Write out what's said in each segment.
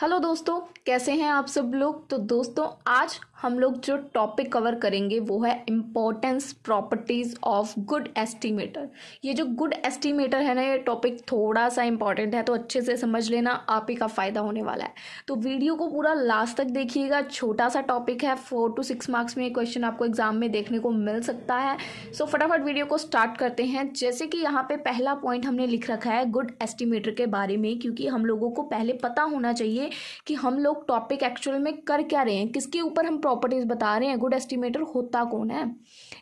hello दोस्तों कैसे हैं आप सब लोग तो दोस्तों आज हम लोग जो टॉपिक कवर करेंगे वो है importance properties of good estimator ये जो गुड एस्टिमेटर है ना ये टॉपिक थोड़ा सा इम्पॉर्टेंट है तो अच्छे से समझ लेना आप ही का फ़ायदा होने वाला है तो वीडियो को पूरा लास्ट तक देखिएगा छोटा सा टॉपिक है फोर टू सिक्स मार्क्स में ये क्वेश्चन आपको एग्जाम में देखने को मिल सकता है सो so, फटाफट वीडियो को स्टार्ट करते हैं जैसे कि यहाँ पर पहला पॉइंट हमने लिख रखा है गुड एस्टिमेटर के बारे में क्योंकि हम लोगों को पहले पता होना चाहिए हैं कि हम लोग टॉपिक एक्चुअल में कर क्या रहे हैं किसके ऊपर हम प्रॉपर्टीज़ बता रहे हैं गुड एस्टिमेटर होता कौन है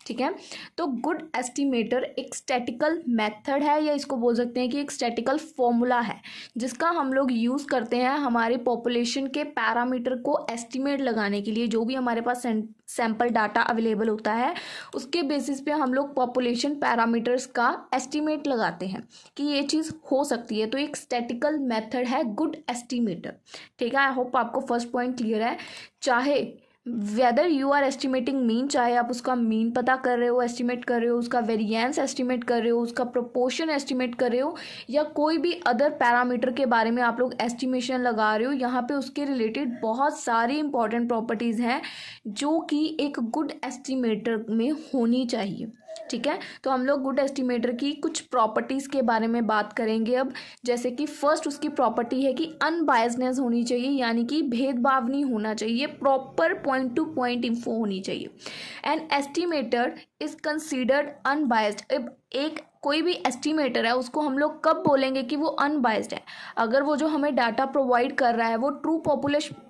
ठीक है तो गुड एस्टिमेटर एक स्टैटिकल मेथड है या इसको बोल सकते हैं कि एक स्टैटिकल फॉर्मूला है जिसका हम लोग यूज़ करते हैं हमारे पॉपुलेशन के पैरामीटर को एस्टिमेट लगाने के लिए जो भी हमारे पास सैंपल डाटा अवेलेबल होता है उसके बेसिस पे हम लोग पॉपुलेशन पैरामीटर्स का एस्टिमेट लगाते हैं कि ये चीज़ हो सकती है तो एक स्टैटिकल मेथड है गुड एस्टिमेटर ठीक है आई होप आपको फर्स्ट पॉइंट क्लियर है चाहे whether you are estimating mean चाहे आप उसका मीन पता कर रहे हो एस्टिमेट कर रहे हो उसका वेरियंस एस्टिमेट कर रहे हो उसका प्रोपोर्शन एस्टिमेट कर रहे हो या कोई भी अदर पैरामीटर के बारे में आप लोग एस्टिमेशन लगा रहे हो यहाँ पे उसके रिलेटेड बहुत सारी इंपॉर्टेंट प्रॉपर्टीज़ हैं जो कि एक गुड एस्टिमेटर में होनी चाहिए ठीक है तो हम लोग गुड एस्टिमेटर की कुछ प्रॉपर्टीज़ के बारे में बात करेंगे अब जैसे कि फर्स्ट उसकी प्रॉपर्टी है कि अनबायसनेस होनी चाहिए यानी कि भेदभाव नहीं होना चाहिए proper point to point info होनी चाहिए and estimator is considered unbiased एक कोई भी एस्टिमेटर है उसको हम लोग कब बोलेंगे कि वो अनबायस्ड है अगर वो जो हमें डाटा प्रोवाइड कर रहा है वो ट्रू पॉपुलेशन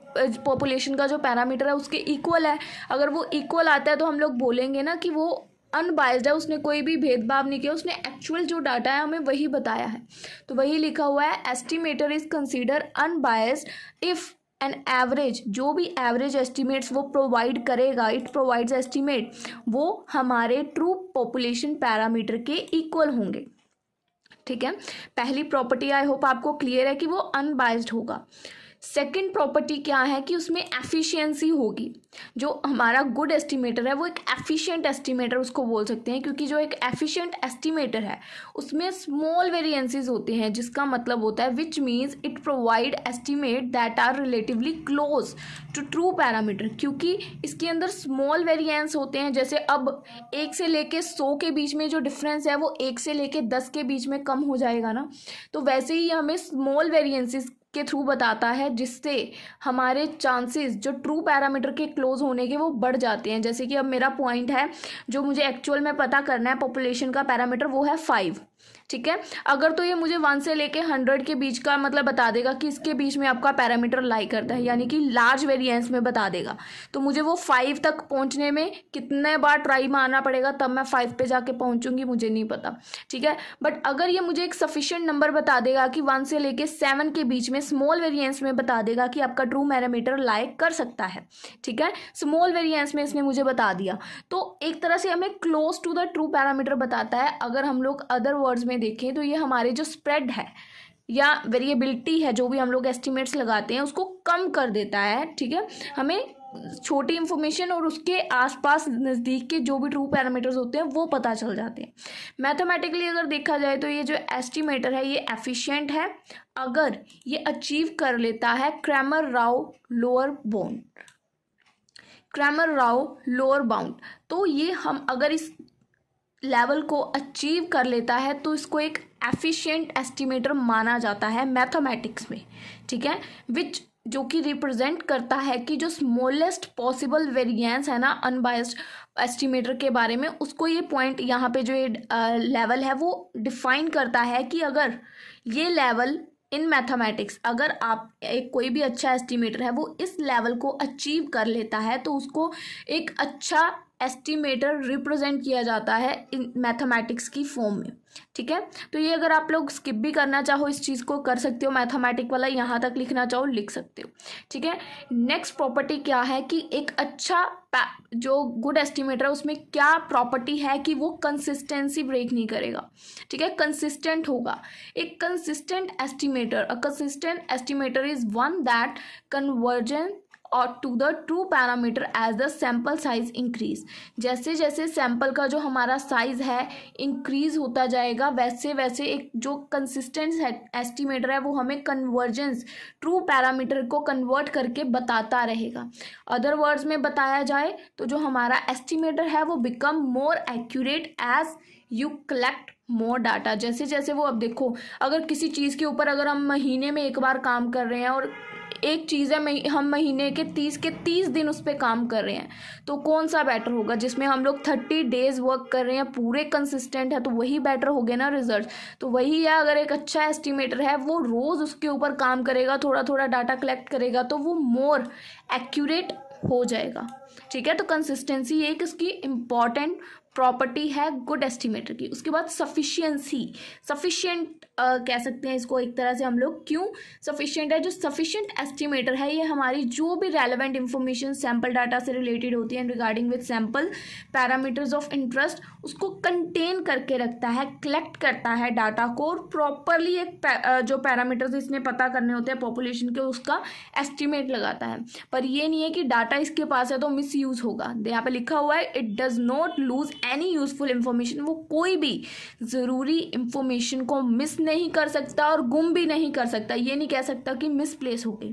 पॉपुलेशन का जो पैरामीटर है उसके इक्वल है अगर वो इक्वल आता है तो हम लोग बोलेंगे ना कि वो अनबायस्ड है उसने कोई भी भेदभाव नहीं किया उसने एक्चुअल जो डाटा है हमें वही बताया है तो वही लिखा हुआ है estimator is consider unbiased if an average जो भी एवरेज एस्टिमेट्स वो प्रोवाइड करेगा इट प्रोवाइड्स एस्टिमेट वो हमारे ट्रू पॉपुलेशन पैरामीटर के इक्वल होंगे ठीक है पहली प्रॉपर्टी आई होप आपको क्लियर है कि वो अनबायस्ड होगा सेकंड प्रॉपर्टी क्या है कि उसमें एफिशिएंसी होगी जो हमारा गुड एस्टिमेटर है वो एक एफिशिएंट एस्टिमेटर उसको बोल सकते हैं क्योंकि जो एक एफिशिएंट एस्टिमेटर है उसमें स्मॉल वेरिएंसेस होते हैं जिसका मतलब होता है which means it provide estimate that are relatively close to true parameter क्योंकि इसके अंदर स्मॉल वेरियंस होते हैं जैसे अब एक से लेके सौ के बीच में जो डिफरेंस है वो एक से लेके दस के बीच में कम हो जाएगा ना तो वैसे ही हमें स्मॉल वेरियंसिस के थ्रू बताता है जिससे हमारे चांसेस जो ट्रू पैरामीटर के क्लोज होने के वो बढ़ जाते हैं जैसे कि अब मेरा पॉइंट है जो मुझे एक्चुअल में पता करना है पॉपुलेशन का पैरामीटर वो है फाइव ठीक है अगर तो ये मुझे वन से लेके हंड्रेड के बीच का मतलब बता देगा कि इसके बीच में आपका पैरामीटर लाई करता है यानी कि लार्ज वेरिएंस में बता देगा तो मुझे वो फाइव तक पहुंचने में कितने बार ट्राई मारना पड़ेगा तब मैं फाइव पे जाके पहुंचूंगी मुझे नहीं पता ठीक है बट अगर ये मुझे एक सफिशियंट नंबर बता देगा कि वन से लेके सेवन के बीच में स्मॉल वेरिएंस में बता देगा कि आपका ट्रू मैरामीटर लाइक कर सकता है ठीक है स्मॉल वेरिएंस में इसने मुझे बता दिया तो एक तरह से हमें close to the true parameter बताता है अगर हम लोग अदर वर्ड्स में देखें तो ये हमारे जो स्प्रेड है या वेरिएबिलिटी है जो भी हम लोग एस्टिमेट्स लगाते हैं उसको कम कर देता है ठीक है हमें छोटी इन्फॉर्मेशन और उसके आसपास नज़दीक के जो भी ट्रू पैरामीटर्स होते हैं वो पता चल जाते हैं मैथमेटिकली अगर देखा जाए तो ये जो एस्टिमेटर है ये एफिशिएंट है अगर ये अचीव कर लेता है Cramer Rao lower bound Cramer Rao lower bound तो ये हम अगर इस लेवल को अचीव कर लेता है तो इसको एक एफिशिएंट एस्टिमेटर माना जाता है मैथमेटिक्स में ठीक है विच जो कि रिप्रेजेंट करता है कि जो स्मॉलेस्ट पॉसिबल वेरिएंस है ना अनबायस्ड एस्टिमेटर के बारे में उसको ये पॉइंट यहाँ पे जो ये लेवल है वो डिफाइन करता है कि अगर ये लेवल इन मैथमेटिक्स अगर आप एक कोई भी अच्छा एस्टिमेटर है वो इस लेवल को अचीव कर लेता है तो उसको एक अच्छा एस्टिमेटर रिप्रेजेंट किया जाता है इन मैथमेटिक्स की फॉर्म में ठीक है तो ये अगर आप लोग स्किप भी करना चाहो इस चीज़ को कर सकते हो मैथमेटिक वाला यहाँ तक लिखना चाहो लिख सकते हो ठीक है नेक्स्ट प्रॉपर्टी क्या है कि एक अच्छा जो गुड एस्टिमेटर है उसमें क्या प्रॉपर्टी है कि वो कंसिस्टेंसी ब्रेक नहीं करेगा ठीक है कंसिस्टेंट होगा एक consistent estimator a consistent estimator is one that convergent और to the true parameter as the sample size increase जैसे जैसे सैम्पल का जो हमारा साइज है इंक्रीज होता जाएगा वैसे वैसे एक जो कंसिस्टेंट एस्टिमेटर है वो हमें कन्वर्जेंस ट्रू पैरामीटर को कन्वर्ट करके बताता रहेगा अदर वर्ड्स में बताया जाए तो जो हमारा एस्टिमेटर है वो become more accurate as you collect more data जैसे जैसे वो अब देखो अगर किसी चीज़ के ऊपर अगर हम महीने में एक बार काम कर रहे हैं और एक चीज़ है मही, हम महीने के तीस के तीस दिन उस पर काम कर रहे हैं तो कौन सा बेटर होगा जिसमें हम लोग थर्टी डेज वर्क कर रहे हैं पूरे कंसिस्टेंट है तो वही बेटर हो गया ना रिजल्ट तो वही है अगर एक अच्छा एस्टिमेटर है वो रोज़ उसके ऊपर काम करेगा थोड़ा थोड़ा डाटा कलेक्ट करेगा तो वो मोर एक्यूरेट हो जाएगा ठीक है तो कंसिस्टेंसी एक इसकी इम्पॉर्टेंट प्रॉपर्टी है गुड एस्टिमेटर की उसके बाद सफिशियंसी सफिशियंट कह सकते हैं इसको एक तरह से हम लोग क्यों सफिशियंट है जो सफिशियंट एस्टिमेटर है ये हमारी जो भी रेलिवेंट इन्फॉर्मेशन सैम्पल डाटा से रिलेटेड होती है regarding with sample parameters of interest उसको कंटेन करके रखता है कलेक्ट करता है डाटा को और प्रॉपरली एक पै, जो पैरामीटर्स इसने पता करने होते हैं पॉपुलेशन के उसका एस्टिमेट लगाता है पर ये नहीं है कि डाटा इसके पास है तो मिस यूज़ होगा तो यहाँ पर लिखा हुआ है it does not lose any useful information वो कोई भी ज़रूरी इंफॉर्मेशन को मिस नहीं कर सकता और गुम भी नहीं कर सकता ये नहीं कह सकता कि मिसप्लेस हो गई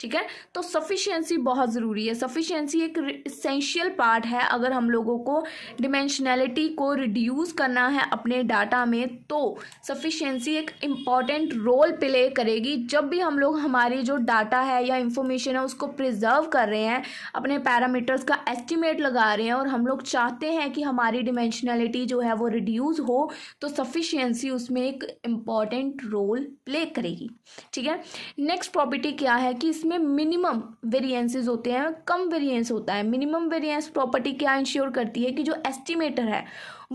ठीक है तो सफिशियंसी बहुत ज़रूरी है सफिशियंसी एक इसेंशियल पार्ट है अगर हम लोगों को डिमेंशनैलिटी को रिड्यूस करना है अपने डाटा में तो सफिशियंसी एक इम्पॉर्टेंट रोल प्ले करेगी जब भी हम लोग हमारी जो डाटा है या इंफॉर्मेशन है उसको प्रिजर्व कर रहे हैं अपने पैरामीटर्स का एस्टिमेट लगा रहे हैं और हम लोग चाहते हैं कि हमारी डिमेंशनैलिटी जो है वो रिड्यूज़ हो तो सफिशियंसी उसमें एक इम्पॉर्टेंट इंपॉर्टेंट रोल प्ले करेगी ठीक है नेक्स्ट प्रॉपर्टी क्या है कि इसमें मिनिमम वेरिएंसेस होते हैं कम वेरिएंस होता है मिनिमम वेरिएंस प्रॉपर्टी क्या इंश्योर करती है कि जो एस्टिमेटर है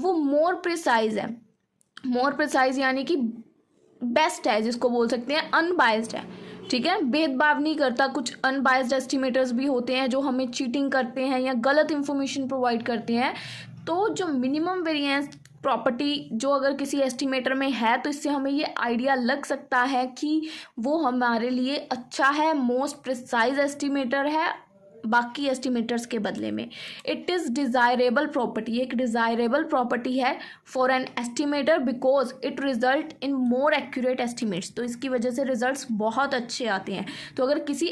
वो मोर प्रिसाइज है मोर प्रिसाइज यानी कि बेस्ट है जिसको बोल सकते हैं अनबायस्ड है ठीक है भेदभाव नहीं करता कुछ अनबायस्ड एस्टिमेटर्स भी होते हैं जो हमें चीटिंग करते हैं या गलत इंफॉर्मेशन प्रोवाइड करते हैं तो जो मिनिमम वेरिएंस प्रॉपर्टी जो अगर किसी एस्टिमेटर में है तो इससे हमें ये आइडिया लग सकता है कि वो हमारे लिए अच्छा है मोस्ट प्रिसाइज एस्टिमेटर है बाकी एस्टिमेटर्स के बदले में इट इज़ डिज़ायरेबल प्रॉपर्टी एक डिज़ायरेबल प्रॉपर्टी है for an estimator because it result in more accurate estimates तो इसकी वजह से रिजल्ट्स बहुत अच्छे आते हैं तो अगर किसी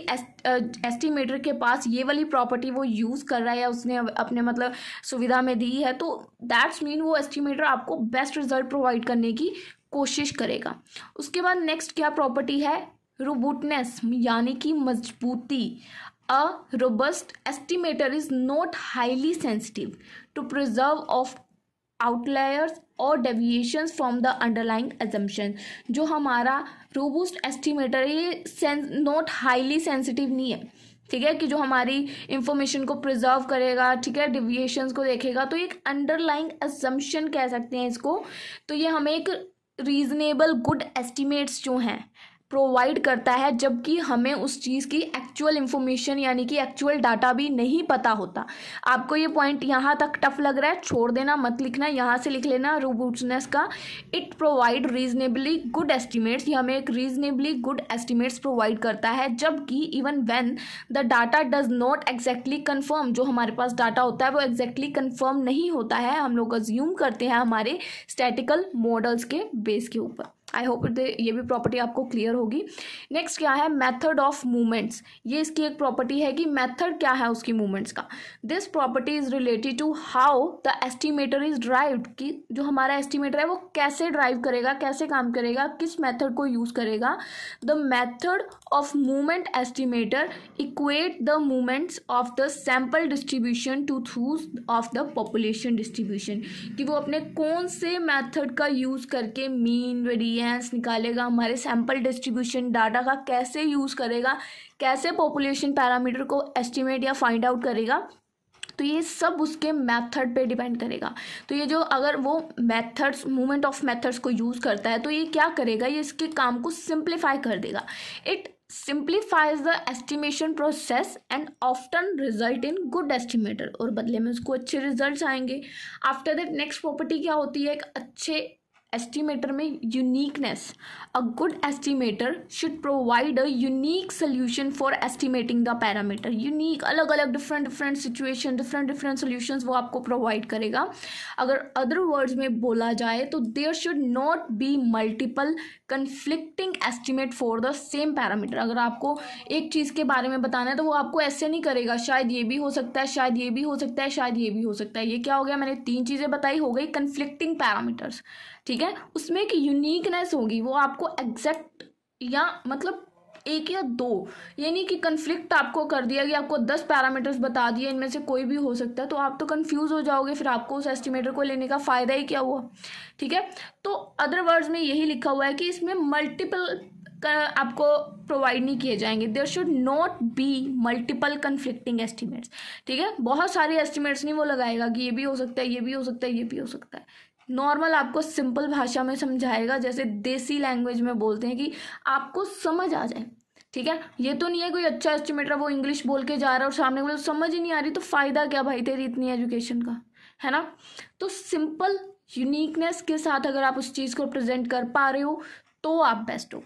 एस्टिमेटर के पास ये वाली प्रॉपर्टी वो यूज़ कर रहा है या उसने अपने मतलब सुविधा में दी है तो दैट्स मीन वो एस्टिमेटर आपको बेस्ट रिजल्ट प्रोवाइड करने की कोशिश करेगा उसके बाद नेक्स्ट क्या प्रॉपर्टी है रोबोटनेस यानी कि मजबूती a robust estimator is not highly sensitive to presence of outliers और deviations from the underlying assumption जो हमारा रोबोस्ट एस्टिमेटर ये नॉट हाईली सेंसिटिव नहीं है ठीक है कि जो हमारी इंफॉर्मेशन को प्रिजर्व करेगा ठीक है डिविएशन को देखेगा तो एक अंडरलाइंग एजम्पन कह सकते हैं इसको तो ये हमें एक रीजनेबल गुड एस्टिमेट्स जो हैं प्रोवाइड करता है जबकि हमें उस चीज़ की एक्चुअल इन्फॉर्मेशन यानी कि एक्चुअल डाटा भी नहीं पता होता आपको ये पॉइंट यहाँ तक टफ लग रहा है छोड़ देना मत लिखना यहाँ से लिख लेना रूबूटनेस का it provide reasonably good estimates ये हमें एक रीजनेबली गुड एस्टिमेट्स प्रोवाइड करता है जबकि even when the data does not exactly conform जो हमारे पास डाटा होता है वो एग्जैक्टली exactly कन्फर्म नहीं होता है हम लोग अज्यूम करते हैं हमारे स्टैटिकल मॉडल्स के बेस के ऊपर आई होप ये भी प्रॉपर्टी आपको क्लियर होगी नेक्स्ट क्या है मेथड ऑफ मूवमेंट्स ये इसकी एक प्रॉपर्टी है कि मेथड क्या है उसकी मूवमेंट्स का this property is related to how the estimator is derived कि जो हमारा एस्टिमेटर है वो कैसे ड्राइव करेगा कैसे काम करेगा किस मेथड को यूज़ करेगा the method of movement estimator equate the movements of the sample distribution to those of the population distribution कि वो अपने कौन से method का use करके mean variance निकालेगा हमारे sample distribution data का कैसे use करेगा कैसे population parameter को estimate या find out करेगा तो ये सब उसके मेथड पे डिपेंड करेगा तो ये जो अगर वो मेथड्स मूवमेंट ऑफ मेथड्स को यूज़ करता है तो ये क्या करेगा ये इसके काम को सिंप्लीफाई कर देगा it simplifies the estimation process and often result in good estimator और बदले में उसको अच्छे रिजल्ट आएंगे आफ्टर दैट नेक्स्ट प्रॉपर्टी क्या होती है एक अच्छे एस्टिमेटर में uniqueness a good estimator should provide a unique solution for estimating the parameter unique अलग अलग different different situation different different solution वो आपको प्रोवाइड करेगा अगर अदर वर्ड्स में बोला जाए तो there should not be multiple conflicting estimate for the same parameter अगर आपको एक चीज़ के बारे में बताना है तो वो आपको ऐसे नहीं करेगा शायद ये भी हो सकता है शायद ये भी हो सकता है शायद ये भी हो सकता है ये क्या हो गया मैंने तीन चीज़ें बताई हो गई कन्फ्लिक्टिंग पैरामीटर्स ठीक है उसमें एक यूनिकनेस होगी वो आपको एग्जैक्ट या मतलब एक या दो यानी कि कन्फ्लिक्ट आपको कर दिया कि आपको दस पैरामीटर्स बता दिए इनमें से कोई भी हो सकता है तो आप तो कन्फ्यूज हो जाओगे फिर आपको उस एस्टिमेटर को लेने का फ़ायदा ही क्या हुआ ठीक है तो अदर वर्ड्स में यही लिखा हुआ है कि इसमें मल्टीपल आपको प्रोवाइड नहीं किए जाएंगे there should not be multiple conflicting estimates ठीक है बहुत सारे एस्टिमेट्स नहीं वो लगाएगा कि ये भी हो सकता है ये भी हो सकता है ये भी हो सकता है नॉर्मल आपको सिंपल भाषा में समझाएगा जैसे देसी लैंग्वेज में बोलते हैं कि आपको समझ आ जाए ठीक है ये तो नहीं है कोई अच्छा एस्टिमेटर वो इंग्लिश बोल के जा रहा है और सामने वाले समझ ही नहीं आ रही तो फ़ायदा क्या भाई तेरी इतनी एजुकेशन का है ना तो सिंपल यूनिकनेस के साथ अगर आप उस चीज़ को प्रेजेंट कर पा रहे हो तो आप बेस्ट हो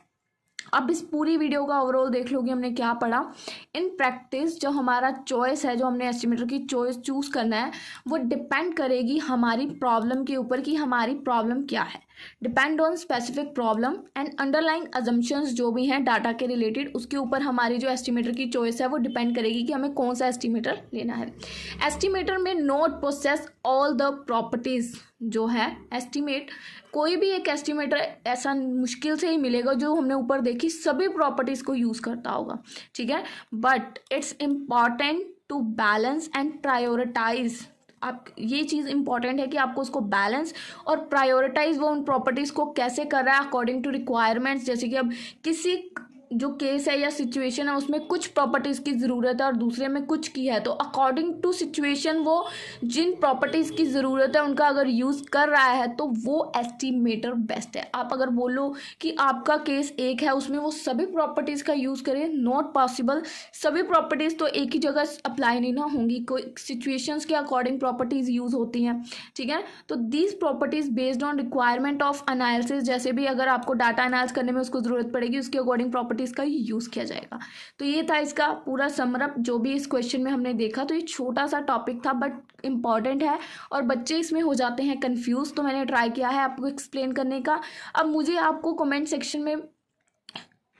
अब इस पूरी वीडियो का ओवरऑल देख लो कि हमने क्या पढ़ा इन प्रैक्टिस जो हमारा चॉइस है जो हमने एस्टिमेटर की चॉइस चूज करना है वो डिपेंड करेगी हमारी प्रॉब्लम के ऊपर कि हमारी प्रॉब्लम क्या है depend on specific problem and underlying assumptions जो भी हैं डाटा के रिलेटेड उसके ऊपर हमारी जो एस्टिमेटर की चॉइस है वो डिपेंड करेगी कि हमें कौन सा एस्टिमेटर लेना है एस्टिमेटर में not possess all the properties जो है एस्टिमेट कोई भी एक एस्टिमेटर ऐसा मुश्किल से ही मिलेगा जो हमने ऊपर देखी सभी प्रॉपर्टीज़ को यूज़ करता होगा ठीक है but it's important to balance and prioritize आप ये चीज़ इंपॉर्टेंट है कि आपको उसको बैलेंस और प्रायोरिटाइज वो उन प्रॉपर्टीज़ को कैसे कर रहा है अकॉर्डिंग टू रिक्वायरमेंट्स जैसे कि अब किसी जो केस है या सिचुएशन है उसमें कुछ प्रॉपर्टीज़ की ज़रूरत है और दूसरे में कुछ की है तो अकॉर्डिंग टू सिचुएशन वो जिन प्रॉपर्टीज़ की ज़रूरत है उनका अगर यूज़ कर रहा है तो वो एस्टिमेटर बेस्ट है आप अगर बोलो कि आपका केस एक है उसमें वो सभी प्रॉपर्टीज़ का यूज़ करें नॉट पॉसिबल सभी प्रॉपर्टीज़ तो एक ही जगह अप्लाई नहीं ना होंगी कोई सिचुएशंस के अकॉर्डिंग प्रॉपर्टीज़ यूज़ होती हैं ठीक है तो these properties based on requirement of analysis जैसे भी अगर आपको डाटा अनालिस करने में उसको ज़रूरत पड़ेगी उसके अकॉर्डिंग प्रॉपर्टी नॉट इसका यूज़ किया जाएगा तो ये था इसका पूरा समरअप जो भी इस क्वेश्चन में हमने देखा तो ये छोटा सा टॉपिक था बट इम्पॉर्टेंट है और बच्चे इसमें हो जाते हैं कन्फ्यूज़ तो मैंने ट्राई किया है आपको एक्सप्लेन करने का अब मुझे आपको कमेंट सेक्शन में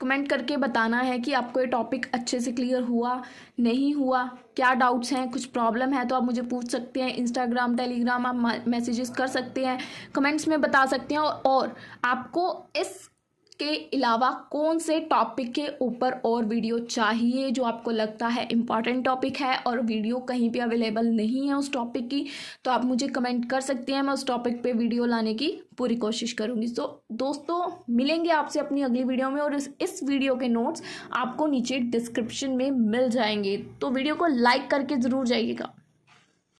कमेंट करके बताना है कि आपको ये टॉपिक अच्छे से क्लियर हुआ नहीं हुआ क्या डाउट्स हैं कुछ प्रॉब्लम है तो आप मुझे पूछ सकते हैं इंस्टाग्राम टेलीग्राम आप मैसेजेस कर सकते हैं कमेंट्स में बता सकते हैं और आपको इस इसके अलावा कौन से टॉपिक के ऊपर और वीडियो चाहिए जो आपको लगता है इंपॉर्टेंट टॉपिक है और वीडियो कहीं पे अवेलेबल नहीं है उस टॉपिक की तो आप मुझे कमेंट कर सकते हैं मैं उस टॉपिक पे वीडियो लाने की पूरी कोशिश करूँगी तो दोस्तों मिलेंगे आपसे अपनी अगली वीडियो में और इस, इस वीडियो के नोट्स आपको नीचे डिस्क्रिप्शन में मिल जाएंगे तो वीडियो को लाइक करके ज़रूर जाइएगा